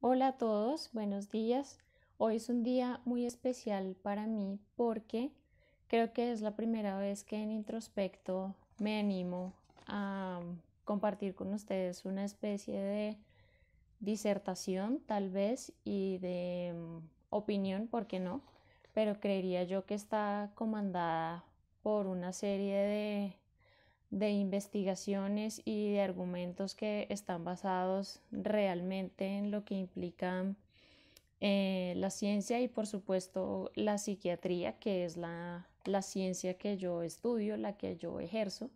Hola a todos, buenos días. Hoy es un día muy especial para mí porque creo que es la primera vez que en introspecto me animo a compartir con ustedes una especie de disertación tal vez y de mm, opinión, ¿por qué no? Pero creería yo que está comandada por una serie de de investigaciones y de argumentos que están basados realmente en lo que implica eh, la ciencia y por supuesto la psiquiatría, que es la, ciencia que yo estudio, la que yo ejerzo,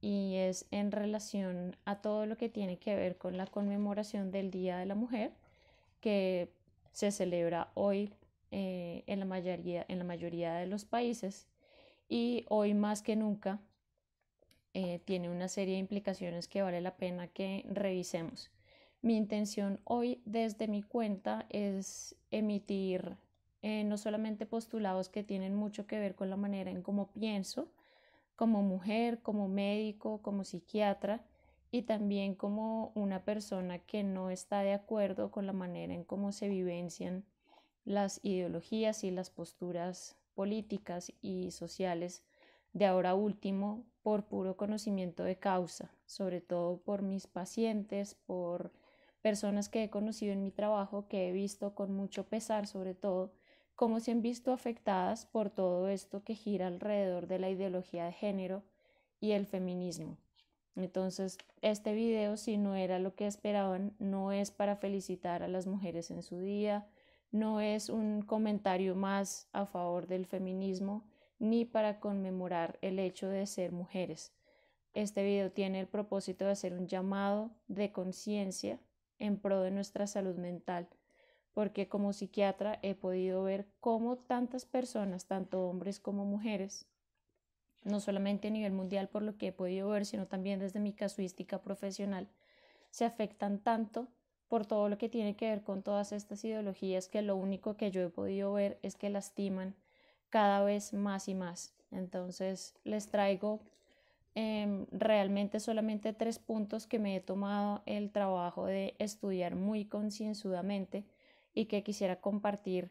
y es en relación a todo lo que tiene que ver con la conmemoración del Día de la Mujer, que se celebra hoy eh, en, la mayoría, en la mayoría de los países y hoy más que nunca eh, tiene una serie de implicaciones que vale la pena que revisemos. Mi intención hoy desde mi cuenta es emitir eh, no solamente postulados que tienen mucho que ver con la manera en cómo pienso, como mujer, como médico, como psiquiatra y también como una persona que no está de acuerdo con la manera en cómo se vivencian las ideologías y las posturas políticas y sociales de ahora último por puro conocimiento de causa, sobre todo por mis pacientes, por personas que he conocido en mi trabajo, que he visto con mucho pesar, sobre todo, cómo se han visto afectadas por todo esto que gira alrededor de la ideología de género y el feminismo. Entonces, este video, si no era lo que esperaban, no es para felicitar a las mujeres en su día, no es un comentario más a favor del feminismo, ni para conmemorar el hecho de ser mujeres. Este video tiene el propósito de hacer un llamado de conciencia en pro de nuestra salud mental, porque como psiquiatra he podido ver cómo tantas personas, tanto hombres como mujeres, no solamente a nivel mundial por lo que he podido ver, sino también desde mi casuística profesional, se afectan tanto por todo lo que tiene que ver con todas estas ideologías que lo único que yo he podido ver es que lastiman cada vez más y más. Entonces les traigo em, realmente solamente tres puntos que me he tomado el trabajo de estudiar muy concienzudamente y que quisiera compartir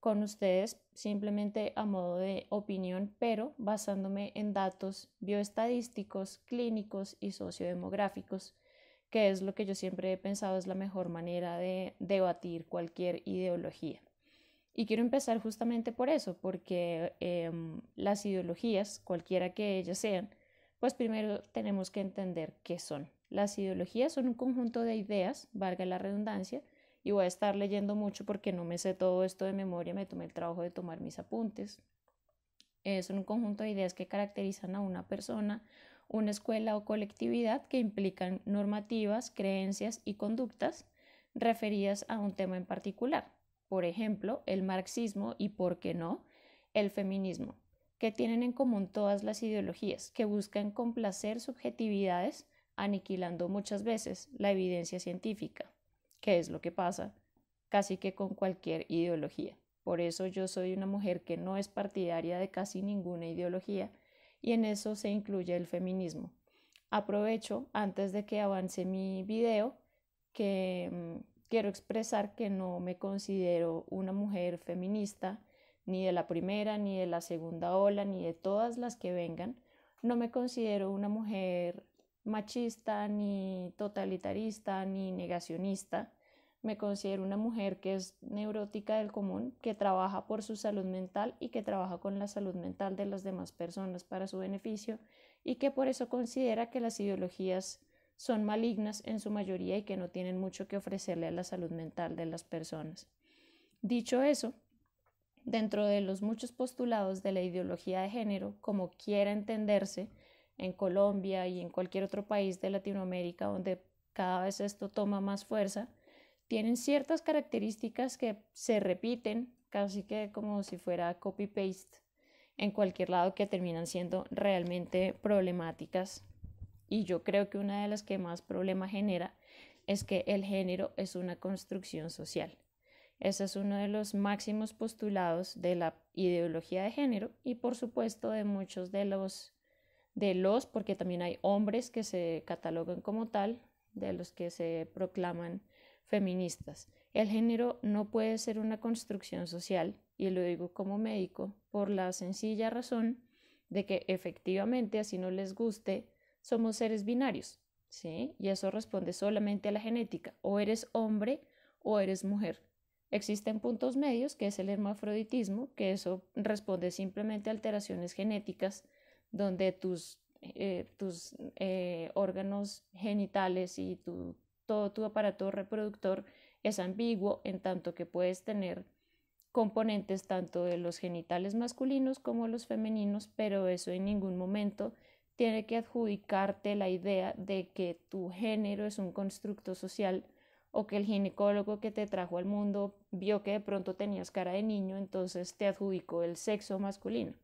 con ustedes simplemente a modo de opinión, pero basándome en datos bioestadísticos, clínicos y sociodemográficos, que es lo que yo siempre he pensado es la mejor manera de debatir cualquier ideología. Y quiero empezar justamente por eso, porque em, las ideologías, cualquiera que ellas sean, pues primero tenemos que entender qué son. Las ideologías son un conjunto de ideas, valga la redundancia, y voy a estar leyendo mucho porque no me sé todo esto de memoria, me tomé el trabajo de tomar mis apuntes. es eh, son un conjunto de ideas que caracterizan a una persona, una escuela o colectividad que implican normativas, creencias y conductas referidas a un tema en particular por ejemplo, el marxismo y, por qué no, el feminismo, que tienen en común todas las ideologías, que buscan complacer subjetividades, aniquilando muchas veces la evidencia científica, que es lo que pasa casi que con cualquier ideología. Por eso yo soy una mujer que no es partidaria de casi ninguna ideología y en eso se incluye el feminismo. Aprovecho antes de que avance mi video que mm, quiero expresar que no me considero una mujer feminista, ni de la primera, ni de la segunda ola, ni de todas las que vengan. No me considero una mujer machista, ni totalitarista, ni negacionista. Me considero una mujer que es neurótica del común, que trabaja por su salud mental y que trabaja con la salud mental de las demás personas para su beneficio y que por eso considera que las ideologías son malignas en su mayoría y que no tienen mucho que ofrecerle a la salud mental de las personas. Dicho eso, dentro de los muchos postulados de la ideología de género, como quiera entenderse, en Colombia y en cualquier otro país de Latinoamérica donde cada vez esto toma más fuerza, tienen ciertas características que se repiten casi que como si fuera copy-paste en cualquier lado que terminan siendo realmente problemáticas y yo creo que una de las que más problema genera es que el género es una construcción social. Ese es uno de los máximos postulados de la ideología de género y por supuesto de muchos de los, de los, porque también hay hombres que se catalogan como tal, de los que se proclaman feministas. El género no puede ser una construcción social, y lo digo como médico, por la sencilla razón de que efectivamente, así no les guste, somos seres binarios, ¿sí? Y eso responde solamente a la genética, o eres hombre o eres mujer. Existen puntos medios, que es el hermafroditismo, que eso responde simplemente a alteraciones genéticas, donde tus, eh, tus eh, órganos genitales y tu, todo tu aparato reproductor es ambiguo, en tanto que puedes tener componentes tanto de los genitales masculinos como los femeninos, pero eso en ningún momento tiene que adjudicarte la idea de que tu género es un constructo social o que el ginecólogo que te trajo al mundo vio que de pronto tenías cara de niño, entonces te adjudicó el sexo masculino.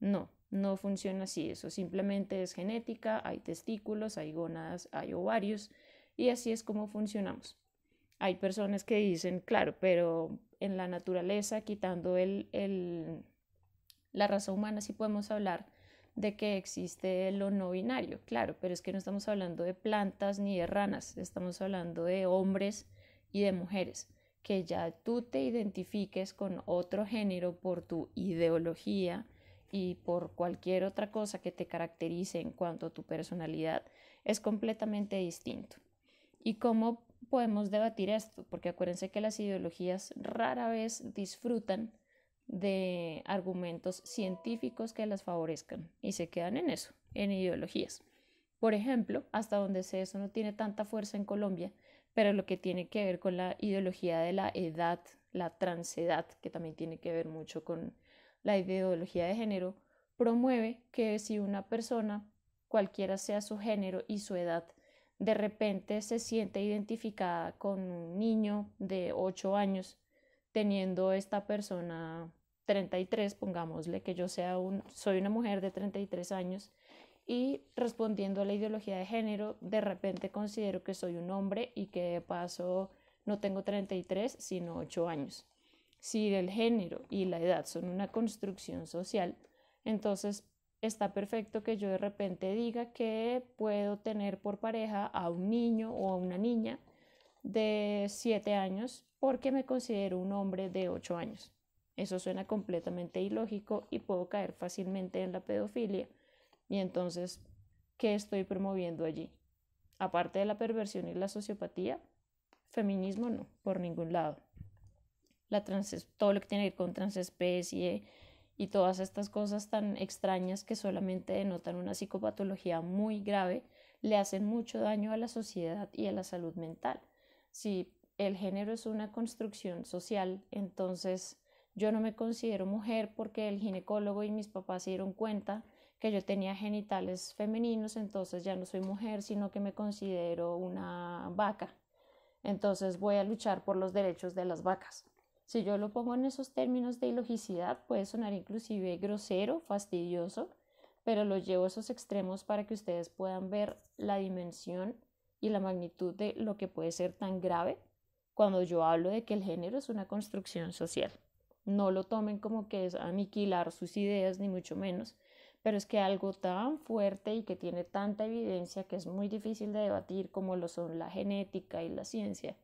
No, no funciona así, eso simplemente es genética, hay testículos, hay gónadas, hay ovarios y así es como funcionamos. Hay personas que dicen, claro, pero en la naturaleza, quitando el, la raza humana, sí podemos hablar de que existe lo no binario, claro, pero es que no estamos hablando de plantas ni de ranas, estamos hablando de hombres y de mujeres, que ya tú te identifiques con otro género por tu ideología y por cualquier otra cosa que te caracterice en cuanto a tu personalidad, es completamente distinto. ¿Y cómo podemos debatir esto? Porque acuérdense que las ideologías rara vez disfrutan de argumentos científicos que las favorezcan y se quedan en eso, en ideologías. Por ejemplo, hasta donde sé eso no tiene tanta fuerza en Colombia, pero lo que tiene que ver con la ideología de la edad, la transedad, que también tiene que ver mucho con la ideología de género, promueve que si una persona, cualquiera sea su género y su edad, de repente se siente identificada con un niño de 8 años, teniendo esta persona 33, pongámosle, que yo sea un, soy una mujer de 33 años y respondiendo a la ideología de género, de repente considero que soy un hombre y que paso no tengo 33, sino 8 años. Si el género y la edad son una construcción social, entonces está perfecto que yo de repente diga que puedo tener por pareja a un niño o a una niña de 7 años porque me considero un hombre de 8 años. Eso suena completamente ilógico y puedo caer fácilmente en la pedofilia. Y entonces, ¿qué estoy promoviendo allí? Aparte de la perversión y la sociopatía, feminismo no, por ningún lado. La trans, todo lo que tiene que ver con transespecie y todas estas cosas tan extrañas que solamente denotan una psicopatología muy grave, le hacen mucho daño a la sociedad y a la salud mental. Si el género es una construcción social, entonces yo no me considero mujer porque el ginecólogo y mis papás se dieron cuenta que yo tenía genitales femeninos, entonces ya no soy mujer, sino que me considero una vaca. Entonces voy a luchar por los derechos de las vacas. Si yo lo pongo en esos términos de ilogicidad, puede sonar inclusive grosero, fastidioso, pero lo llevo a esos extremos para que ustedes puedan ver la dimensión y la magnitud de lo que puede ser tan grave cuando yo hablo de que el género es una construcción social. No lo tomen como que es aniquilar sus ideas, ni mucho menos, pero es que algo tan fuerte y que tiene tanta evidencia que es muy difícil de debatir como lo son la genética y la ciencia,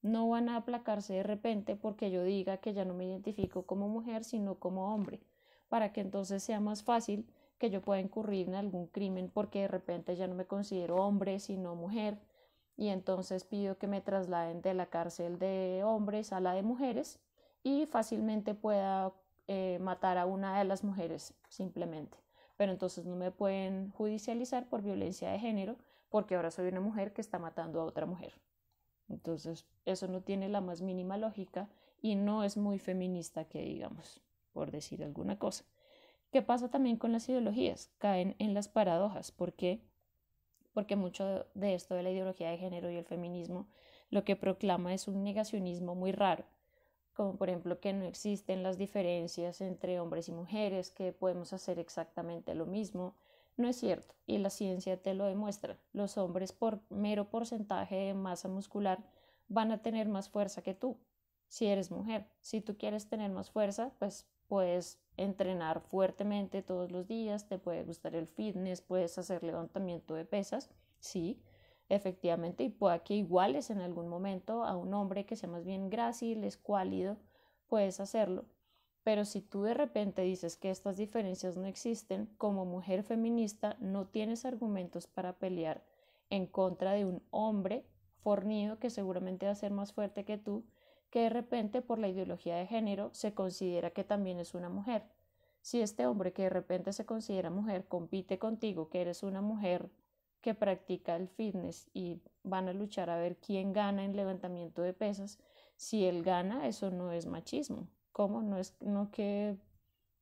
no van a aplacarse de repente porque yo diga que ya no me identifico como mujer, sino como hombre, para que entonces sea más fácil que yo pueda incurrir en algún crimen porque de repente ya no me considero hombre, sino mujer, y entonces pido que me trasladen de la cárcel de hombres a la de mujeres y fácilmente pueda eh, matar a una de las mujeres simplemente. Pero entonces no me pueden judicializar por violencia de género porque ahora soy una mujer que está matando a otra mujer. Entonces eso no tiene la más mínima lógica y no es muy feminista que digamos, por decir alguna cosa. ¿Qué pasa también con las ideologías? Caen en las paradojas. ¿Por qué? Porque mucho de esto de la ideología de género y el feminismo lo que proclama es un negacionismo muy raro como por ejemplo que no existen las diferencias entre hombres y mujeres, que podemos hacer exactamente lo mismo, no es cierto, y la ciencia te lo demuestra. Los hombres por mero porcentaje de masa muscular van a tener más fuerza que tú, si eres mujer. Si tú quieres tener más fuerza, pues puedes entrenar fuertemente todos los días, te puede gustar el fitness, puedes hacer levantamiento de pesas, sí, efectivamente y pueda que iguales en algún momento a un hombre que sea más bien grácil, escuálido, puedes hacerlo. Pero si tú de repente dices que estas diferencias no existen, como mujer feminista no tienes argumentos para pelear en contra de un hombre fornido que seguramente va a ser más fuerte que tú, que de repente por la ideología de género se considera que también es una mujer. Si este hombre que de repente se considera mujer compite contigo, que eres una mujer que practica el fitness y van a luchar a ver quién gana en levantamiento de pesas. Si él gana, eso no es machismo. ¿Cómo? No es no que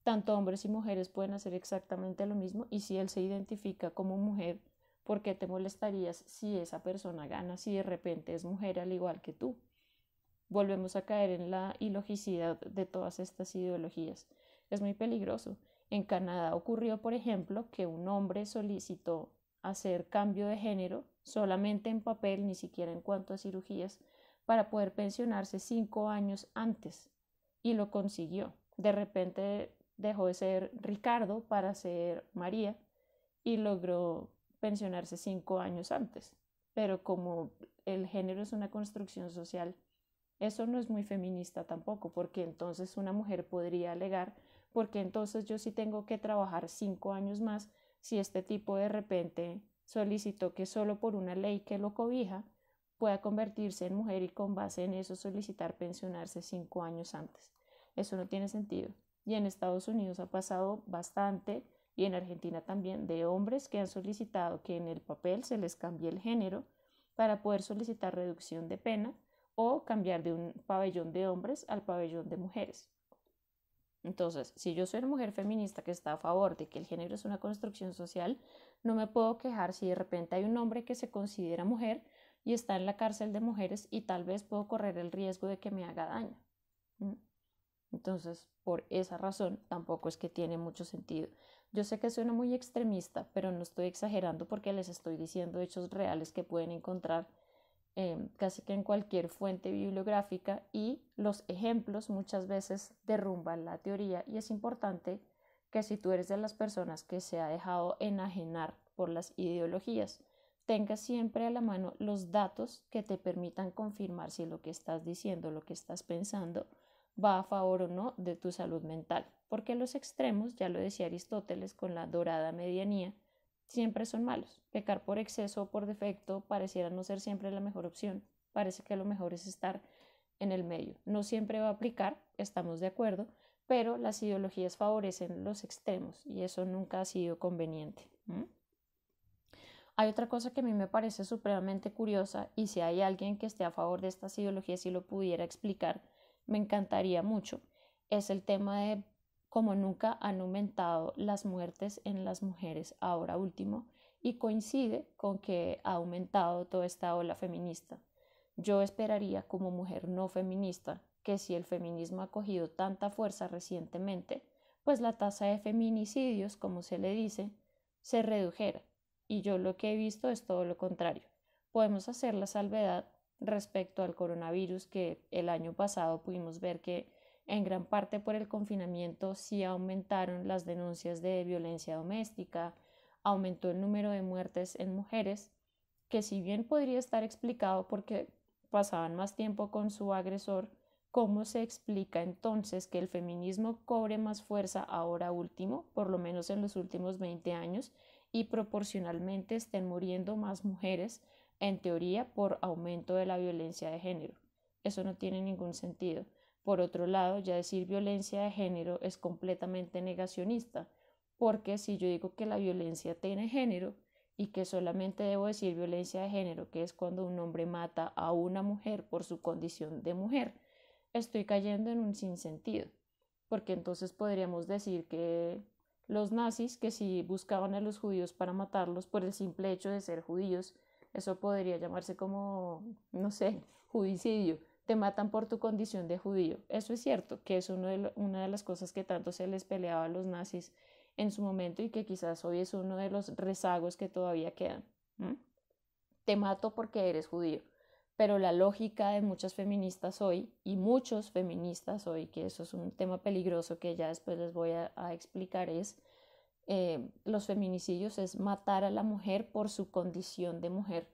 tanto hombres y mujeres pueden hacer exactamente lo mismo y si él se identifica como mujer, ¿por qué te molestarías si esa persona gana, si de repente es mujer al igual que tú? Volvemos a caer en la ilogicidad de todas estas ideologías. Es muy peligroso. En Canadá ocurrió, por ejemplo, que un hombre solicitó hacer cambio de género solamente en papel, ni siquiera en cuanto a cirugías, para poder pensionarse cinco años antes y lo consiguió. De repente dejó de ser Ricardo para ser María y logró pensionarse cinco años antes. Pero como el género es una construcción social, eso no es muy feminista tampoco, porque entonces una mujer podría alegar, porque entonces yo sí tengo que trabajar cinco años más si este tipo de repente solicitó que solo por una ley que lo cobija pueda convertirse en mujer y con base en eso solicitar pensionarse cinco años antes. Eso no tiene sentido. Y en Estados Unidos ha pasado bastante y en Argentina también de hombres que han solicitado que en el papel se les cambie el género para poder solicitar reducción de pena o cambiar de un pabellón de hombres al pabellón de mujeres. Entonces, si yo soy una mujer feminista que está a favor de que el género es una construcción social, no me puedo quejar si de repente hay un hombre que se considera mujer y está en la cárcel de mujeres y tal vez puedo correr el riesgo de que me haga daño. Entonces, por esa razón, tampoco es que tiene mucho sentido. Yo sé que suena muy extremista, pero no estoy exagerando porque les estoy diciendo hechos reales que pueden encontrar Em, casi que en cualquier fuente bibliográfica y los ejemplos muchas veces derrumban la teoría y es importante que si tú eres de las personas que se ha dejado enajenar por las ideologías, tengas siempre a la mano los datos que te permitan confirmar si lo que estás diciendo, lo que estás pensando, va a favor o no de tu salud mental, porque los extremos, ya lo decía Aristóteles con la dorada medianía, siempre son malos. Pecar por exceso o por defecto pareciera no ser siempre la mejor opción. Parece que lo mejor es estar en el medio. No siempre va a aplicar, estamos de acuerdo, pero las ideologías favorecen los extremos y eso nunca ha sido conveniente. Hay otra cosa que a mí me parece supremamente curiosa y si hay alguien que esté a favor de estas ideologías y lo pudiera explicar, me encantaría mucho. Es el tema de como nunca han aumentado las muertes en las mujeres ahora último y coincide con que ha aumentado toda esta ola feminista. Yo esperaría como mujer no feminista que si el feminismo ha cogido tanta fuerza recientemente, pues la tasa de feminicidios, como se le dice, se redujera. Y yo lo que he visto es todo lo contrario. Podemos hacer la salvedad respecto al coronavirus que el año pasado pudimos ver que en gran parte por el confinamiento, sí aumentaron las denuncias de violencia doméstica, aumentó el número de muertes en mujeres, que si bien podría estar explicado porque pasaban más tiempo con su agresor, ¿cómo se explica entonces que el feminismo cobre más fuerza ahora último, por lo menos en los últimos 20 años, y proporcionalmente estén muriendo más mujeres, en teoría, por aumento de la violencia de género? Eso no tiene ningún sentido. Por otro lado, ya decir violencia de género es completamente negacionista, porque si yo digo que la violencia tiene género y que solamente debo decir violencia de género, que es cuando un hombre mata a una mujer por su condición de mujer, estoy cayendo en un sinsentido, porque entonces podríamos decir que los nazis, que si buscaban a los judíos para matarlos por el simple hecho de ser judíos, eso podría llamarse como, no sé, judicidio te matan por tu condición de judío. Eso es cierto, que es una de las cosas que tanto se les peleaba a los nazis en su momento y que quizás hoy es uno de los rezagos que todavía quedan. Te mato porque eres judío. Pero la lógica de muchas feministas hoy, y muchos feministas hoy, que eso es un tema peligroso que ya después les voy a, explicar, es eh, los feminicidios es matar a la mujer por su condición de mujer.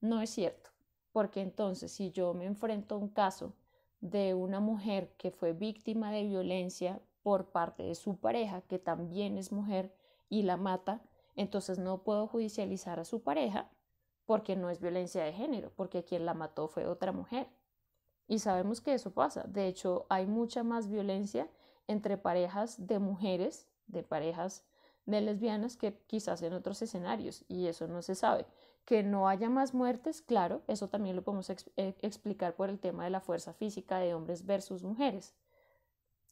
No es cierto. Porque entonces si yo me enfrento a un caso de una mujer que fue víctima de violencia por parte de su pareja, que también es mujer, y la mata, entonces no puedo judicializar a su pareja porque no es violencia de género, porque quien la mató fue otra mujer. Y sabemos que eso pasa. De hecho, hay mucha más violencia entre parejas de mujeres, de parejas de lesbianas, que quizás en otros escenarios, y eso no se sabe que no haya más muertes, claro, eso también lo podemos eh, explicar por el tema de la fuerza física de hombres versus mujeres,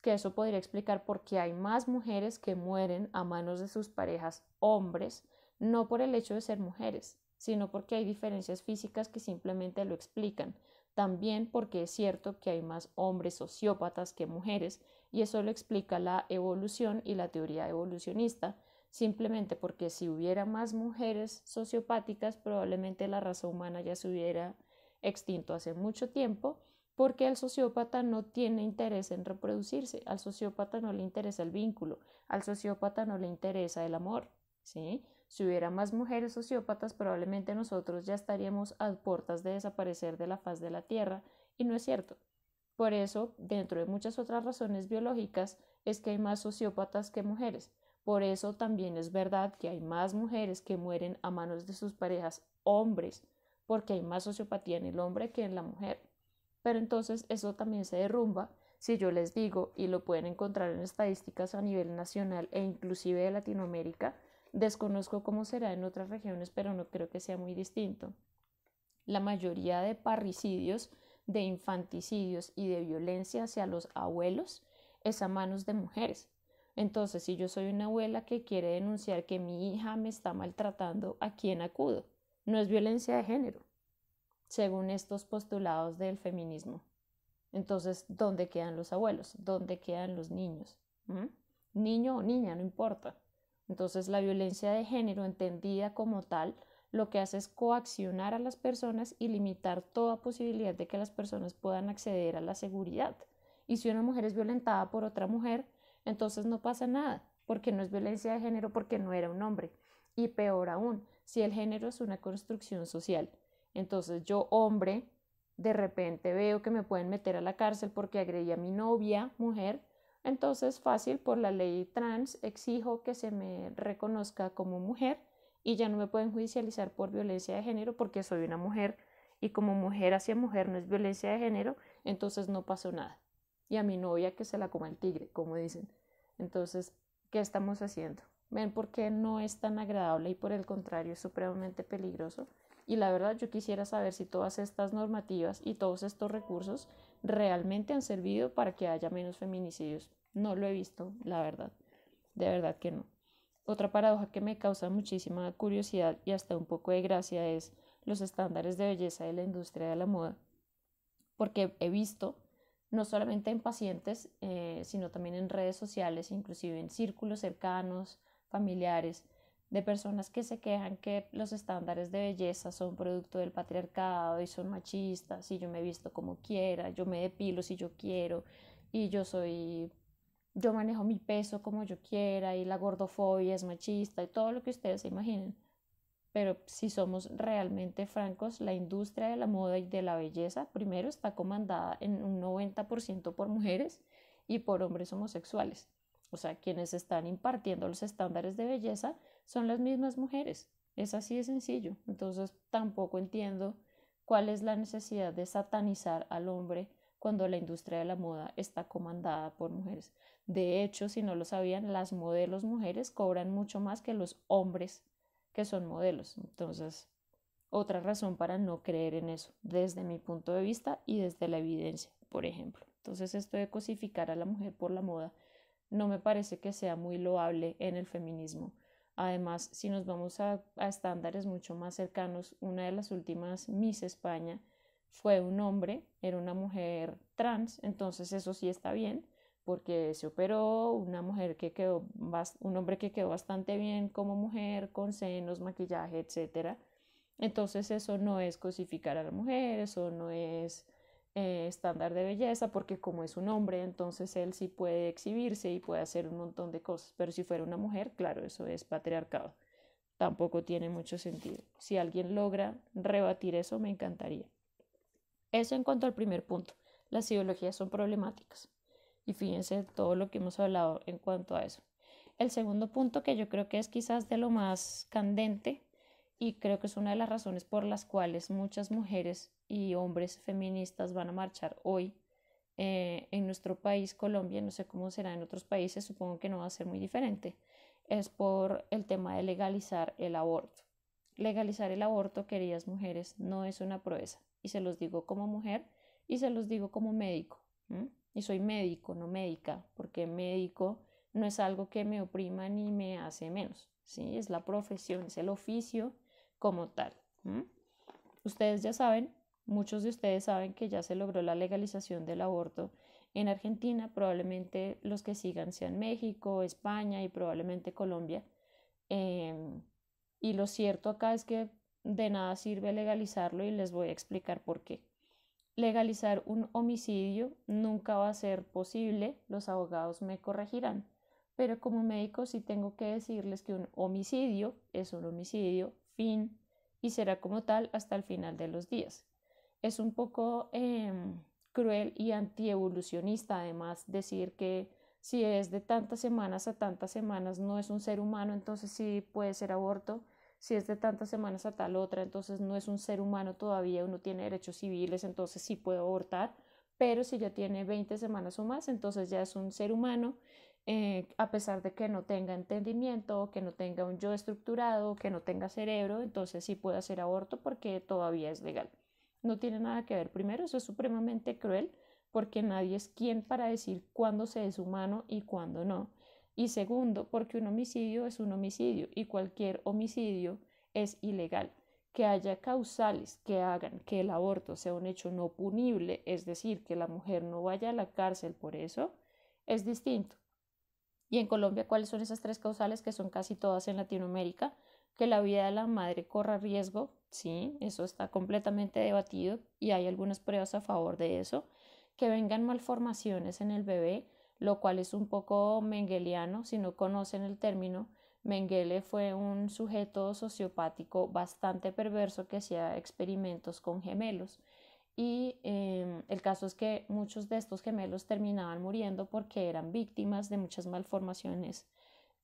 que eso podría explicar por qué hay más mujeres que mueren a manos de sus parejas hombres, no por el hecho de ser mujeres, sino porque hay diferencias físicas que simplemente lo explican. También porque es cierto que hay más hombres sociópatas que mujeres, y eso lo explica la evolución y la teoría evolucionista, simplemente porque si hubiera más mujeres sociopáticas, probablemente la raza humana ya se hubiera extinto hace mucho tiempo, porque el sociópata no tiene interés en reproducirse, al sociópata no le interesa el vínculo, al sociópata no le interesa el amor, ¿sí? Si hubiera más mujeres sociópatas, probablemente nosotros ya estaríamos a puertas de desaparecer de la faz de la Tierra, y no es cierto. Por eso, dentro de muchas otras razones biológicas, es que hay más sociópatas que mujeres. Por eso también es verdad que hay más mujeres que mueren a manos de sus parejas hombres, porque hay más sociopatía en el hombre que en la mujer. Pero entonces eso también se derrumba si yo les digo, y lo pueden encontrar en estadísticas a nivel nacional e inclusive de Latinoamérica, desconozco cómo será en otras regiones, pero no creo que sea muy distinto. La mayoría de parricidios, de infanticidios y de violencia hacia los abuelos es a manos de mujeres. Entonces, si yo soy una abuela que quiere denunciar que mi hija me está maltratando, ¿a quién acudo? No es violencia de género, según estos postulados del feminismo. Entonces, ¿dónde quedan los abuelos? ¿Dónde quedan los niños? ¿Mm? Niño o niña, no importa. Entonces, la violencia de género, entendida como tal, lo que hace es coaccionar a las personas y limitar toda posibilidad de que las personas puedan acceder a la seguridad. Y si una mujer es violentada por otra mujer, entonces no pasa nada, porque no es violencia de género, porque no era un hombre. Y peor aún, si el género es una construcción social. Entonces yo, hombre, de repente veo que me pueden meter a la cárcel porque agredí a mi novia, mujer, entonces fácil, por la ley trans exijo que se me reconozca como mujer y ya no me pueden judicializar por violencia de género porque soy una mujer y como mujer hacia mujer no es violencia de género, entonces no pasó nada y a mi novia que se la coma el tigre, como dicen. Entonces, ¿qué estamos haciendo? ¿Ven por qué no es tan agradable y por el contrario es supremamente peligroso? Y la verdad yo quisiera saber si todas estas normativas y todos estos recursos realmente han servido para que haya menos feminicidios. No lo he visto, la verdad. De verdad que no. Otra paradoja que me causa muchísima curiosidad y hasta un poco de gracia es los estándares de belleza de la industria de la moda. Porque he visto no solamente en pacientes, eh, sino también en redes sociales, inclusive en círculos cercanos, familiares, de personas que se quejan que los estándares de belleza son producto del patriarcado y son machistas, y yo me visto como quiera, yo me depilo si yo quiero, y yo soy, yo manejo mi peso como yo quiera, y la gordofobia es machista, y todo lo que ustedes se imaginen pero si somos realmente francos, la industria de la moda y de la belleza, primero, está comandada en un 90% por mujeres y por hombres homosexuales. O sea, quienes están impartiendo los estándares de belleza son las mismas mujeres. Es así de sencillo. Entonces, tampoco entiendo cuál es la necesidad de satanizar al hombre cuando la industria de la moda está comandada por mujeres. De hecho, si no lo sabían, las modelos mujeres cobran mucho más que los hombres que son modelos. Entonces, otra razón para no creer en eso, desde mi punto de vista y desde la evidencia, por ejemplo. Entonces, esto de cosificar a la mujer por la moda no me parece que sea muy loable en el feminismo. Además, si nos vamos a, estándares mucho más cercanos, una de las últimas Miss España fue un hombre, era una mujer trans, entonces eso sí está bien, porque se operó, una mujer que quedó, un hombre que quedó bastante bien como mujer, con senos, maquillaje, etc. Entonces eso no es cosificar a la mujer, eso no es eh, estándar de belleza, porque como es un hombre, entonces él sí puede exhibirse y puede hacer un montón de cosas, pero si fuera una mujer, claro, eso es patriarcado. Tampoco tiene mucho sentido. Si alguien logra rebatir eso, me encantaría. Eso en cuanto al primer punto. Las ideologías son problemáticas. Y fíjense todo lo que hemos hablado en cuanto a eso. El segundo punto que yo creo que es quizás de lo más candente y creo que es una de las razones por las cuales muchas mujeres y hombres feministas van a marchar hoy eh, en nuestro país, Colombia, no sé cómo será en otros países, supongo que no va a ser muy diferente, es por el tema de legalizar el aborto. Legalizar el aborto, queridas mujeres, no es una proeza. Y se los digo como mujer y se los digo como médico y soy médico, no médica, porque médico no es algo que me oprima ni me hace menos, ¿sí? Es la profesión, es el oficio como tal. Ustedes ya saben, muchos de ustedes saben que ya se logró la legalización del aborto en Argentina, probablemente los que sigan sean México, España y probablemente Colombia. Em, y lo cierto acá es que de nada sirve legalizarlo y les voy a explicar por qué legalizar un homicidio nunca va a ser posible, los abogados me corregirán, pero como médico sí tengo que decirles que un homicidio es un homicidio, fin, y será como tal hasta el final de los días. Es un poco em, cruel y antievolucionista además decir que si es de tantas semanas a tantas semanas no es un ser humano, entonces sí puede ser aborto si es de tantas semanas a tal otra, entonces no es un ser humano todavía, uno tiene derechos civiles, entonces sí puede abortar, pero si ya tiene 20 semanas o más, entonces ya es un ser humano, eh, a pesar de que no tenga entendimiento, que no tenga un yo estructurado, que no tenga cerebro, entonces sí puede hacer aborto porque todavía es legal. No tiene nada que ver. Primero, eso es supremamente cruel porque nadie es quien para decir cuándo se es humano y cuándo no. Y segundo, porque un homicidio es un homicidio y cualquier homicidio es ilegal. Que haya causales que hagan que el aborto sea un hecho no punible, es decir, que la mujer no vaya a la cárcel por eso, es distinto. Y en Colombia, ¿cuáles son esas tres causales que son casi todas en Latinoamérica? Que la vida de la madre corra riesgo, sí, eso está completamente debatido y hay algunas pruebas a favor de eso. Que vengan malformaciones en el bebé, lo cual es un poco mengeliano, si no conocen el término. Mengele fue un sujeto sociopático bastante perverso que hacía experimentos con gemelos y em, el caso es que muchos de estos gemelos terminaban muriendo porque eran víctimas de muchas malformaciones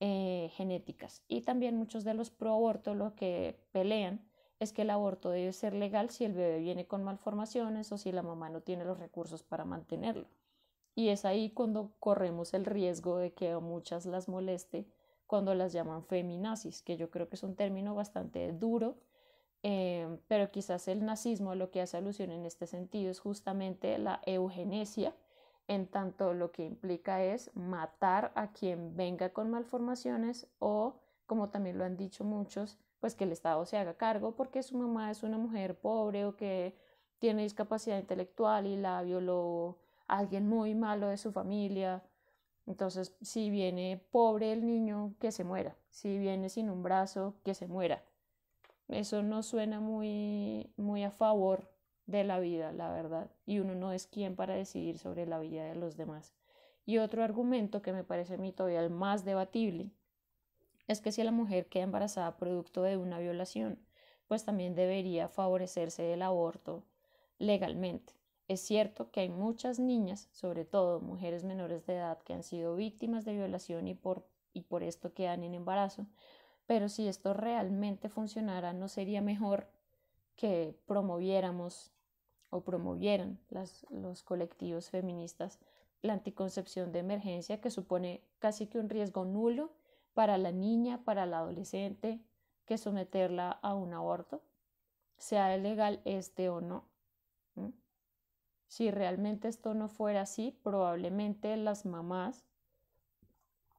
eh, genéticas y también muchos de los pro aborto lo que pelean es que el aborto debe ser legal si el bebé viene con malformaciones o si la mamá no tiene los recursos para mantenerlo. Y es ahí cuando corremos el riesgo de que muchas las moleste cuando las llaman feminazis, que yo creo que es un término bastante duro, eh, pero quizás el nazismo lo que hace alusión en este sentido es justamente la eugenesia, en tanto lo que implica es matar a quien venga con malformaciones o, como también lo han dicho muchos, pues que el Estado se haga cargo porque su mamá es una mujer pobre o que tiene discapacidad intelectual y la violó alguien muy malo de su familia. Entonces, si viene pobre el niño, que se muera. Si viene sin un brazo, que se muera. Eso no suena muy, muy a favor de la vida, la verdad. Y uno no es quien para decidir sobre la vida de los demás. Y otro argumento que me parece a mí todavía el más debatible es que si la mujer queda embarazada producto de una violación, pues también debería favorecerse el aborto legalmente. Es cierto que hay muchas niñas, sobre todo mujeres menores de edad, que han sido víctimas de violación y por, y por esto quedan en embarazo, pero si esto realmente funcionara, ¿no sería mejor que promoviéramos o promovieran las, los colectivos feministas la anticoncepción de emergencia que supone casi que un riesgo nulo para la niña, para la adolescente, que someterla a un aborto, sea legal este o no? Si realmente esto no fuera así, probablemente las mamás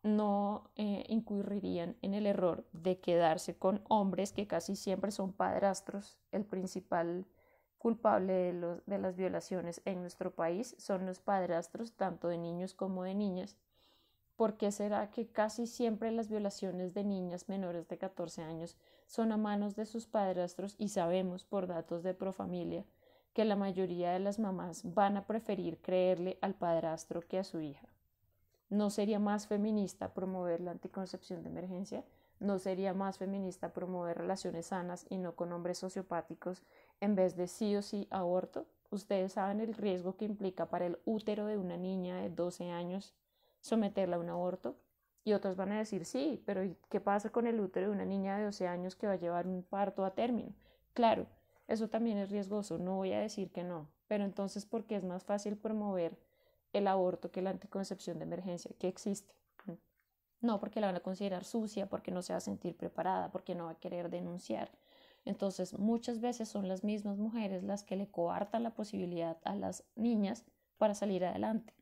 no eh, incurrirían en el error de quedarse con hombres que casi siempre son padrastros. El principal culpable de, de las violaciones en nuestro país son los padrastros, tanto de niños como de niñas. ¿Por qué será que casi siempre las violaciones de niñas menores de 14 años son a manos de sus padrastros y sabemos por datos de Profamilia que la mayoría de las mamás van a preferir creerle al padrastro que a su hija. ¿No sería más feminista promover la anticoncepción de emergencia? ¿No sería más feminista promover relaciones sanas y no con hombres sociopáticos en vez de sí o sí aborto? Ustedes saben el riesgo que implica para el útero de una niña de 12 años someterla a un aborto. Y otros van a decir, sí, pero ¿qué pasa con el útero de una niña de 12 años que va a llevar un parto a término? Claro, eso también es riesgoso, no voy a decir que no, pero entonces ¿por qué es más fácil promover el aborto que la anticoncepción de emergencia que existe. Mm. No porque la van a considerar sucia, porque no se va a sentir preparada, porque no va a querer denunciar. Entonces muchas veces son las mismas mujeres las que le coartan la posibilidad a las niñas para salir adelante.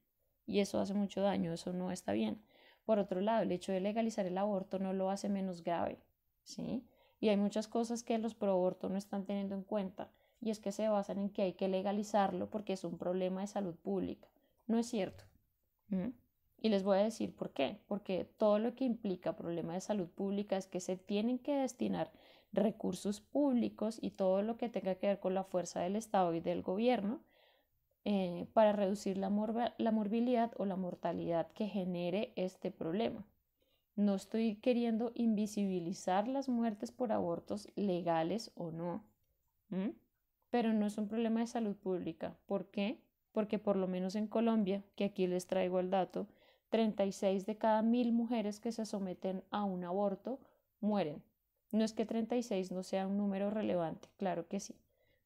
Y eso hace mucho daño, eso no está bien. Por otro lado, el hecho de legalizar el aborto no lo hace menos grave, ¿sí? Y hay muchas cosas que los proabortos no están teniendo en cuenta, y es que se basan en que hay que legalizarlo porque es un problema de salud pública. No es cierto. Y les voy a decir por qué. Porque todo lo que implica problema de salud pública es que se tienen que destinar recursos públicos y todo lo que tenga que ver con la fuerza del Estado y del gobierno eh, para reducir la, la morbilidad o la mortalidad que genere este problema. No estoy queriendo invisibilizar las muertes por abortos legales o no, pero no es un problema de salud pública. ¿Por qué? Porque por lo menos en Colombia, que aquí les traigo el dato, 36 de cada mil mujeres que se someten a un aborto mueren. No es que 36 no sea un número relevante, claro que sí,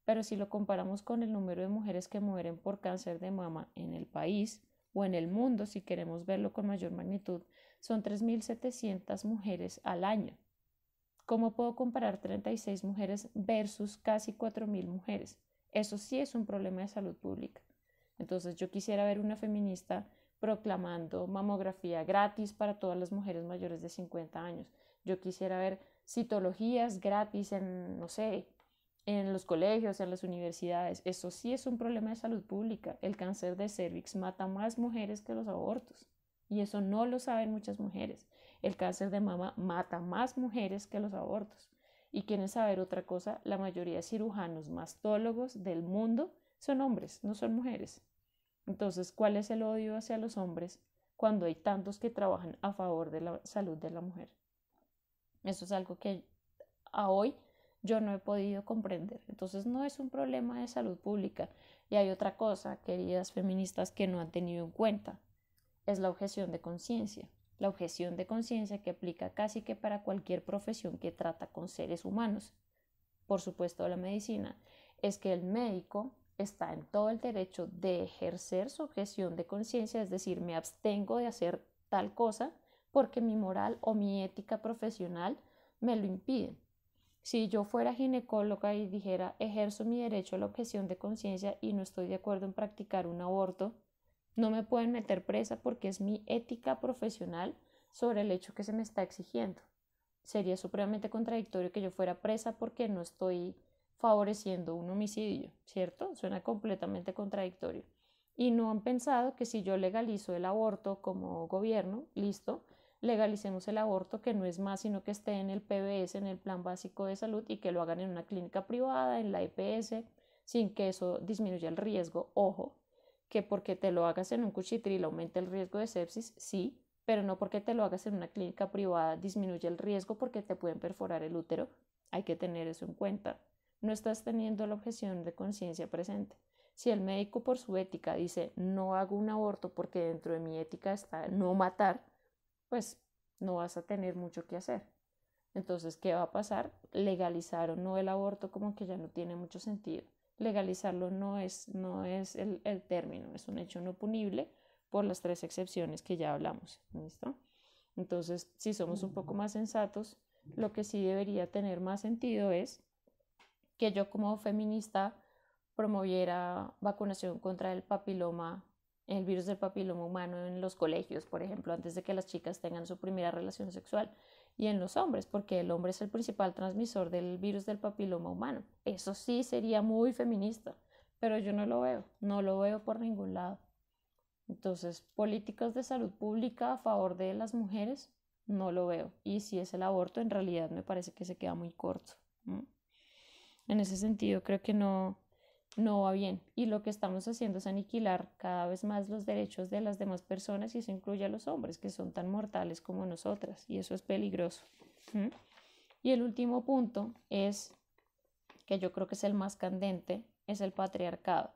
pero si lo comparamos con el número de mujeres que mueren por cáncer de mama en el país o en el mundo, si queremos verlo con mayor magnitud, son 3.700 mujeres al año. ¿Cómo puedo comparar 36 mujeres versus casi 4.000 mujeres? Eso sí es un problema de salud pública. Entonces yo quisiera ver una feminista proclamando mamografía gratis para todas las mujeres mayores de 50 años. Yo quisiera ver citologías gratis en, no sé, en los colegios, en las universidades. Eso sí es un problema de salud pública. El cáncer de cervix mata más mujeres que los abortos. Y eso no lo saben muchas mujeres. El cáncer de mama mata más mujeres que los abortos. Y quieren saber otra cosa, la mayoría de cirujanos mastólogos del mundo son hombres, no son mujeres. Entonces, ¿cuál es el odio hacia los hombres cuando hay tantos que trabajan a favor de la salud de la mujer? Eso es algo que a hoy yo no he podido comprender. Entonces no es un problema de salud pública. Y hay otra cosa, queridas feministas, que no han tenido en cuenta es la objeción de conciencia. La objeción de conciencia que aplica casi que para cualquier profesión que trata con seres humanos, por supuesto la medicina, es que el médico está en todo el derecho de ejercer su objeción de conciencia, es decir, me abstengo de hacer tal cosa porque mi moral o mi ética profesional me lo impide, Si yo fuera ginecóloga y dijera ejerzo mi derecho a la objeción de conciencia y no estoy de acuerdo en practicar un aborto, no me pueden meter presa porque es mi ética profesional sobre el hecho que se me está exigiendo. Sería supremamente contradictorio que yo fuera presa porque no estoy favoreciendo un homicidio, ¿cierto? Suena completamente contradictorio. Y no han pensado que si yo legalizo el aborto como gobierno, listo, legalicemos el aborto que no es más sino que esté en el PBS, en el Plan Básico de Salud y que lo hagan en una clínica privada, en la EPS, sin que eso disminuya el riesgo, ojo, que porque te lo hagas en un cuchitril aumenta el riesgo de sepsis, sí, pero no porque te lo hagas en una clínica privada disminuye el riesgo porque te pueden perforar el útero. Hay que tener eso en cuenta. No estás teniendo la objeción de conciencia presente. Si el médico por su ética dice no hago un aborto porque dentro de mi ética está no matar, pues no vas a tener mucho que hacer. Entonces, ¿qué va a pasar? Legalizar o no el aborto como que ya no tiene mucho sentido legalizarlo no es, no es el, término, es un hecho no punible por las tres excepciones que ya hablamos. Entonces, si somos un poco mm. más sensatos, lo que sí debería tener más sentido es que yo como feminista promoviera vacunación contra el papiloma, el virus del papiloma humano en los colegios, por ejemplo, antes de que las chicas tengan su primera relación sexual y en los hombres, porque el hombre es el principal transmisor del virus del papiloma humano. Eso sí sería muy feminista, pero yo no lo veo, no lo veo por ningún lado. Entonces, políticas de salud pública a favor de las mujeres, no lo veo. Y si es el aborto, en realidad me parece que se queda muy corto. En ese sentido, creo que no, no va bien y lo que estamos haciendo es aniquilar cada vez más los derechos de las demás personas y eso incluye a los hombres que son tan mortales como nosotras y eso es peligroso. ¿Mm? Y el último punto es, que yo creo que es el más candente, es el patriarcado.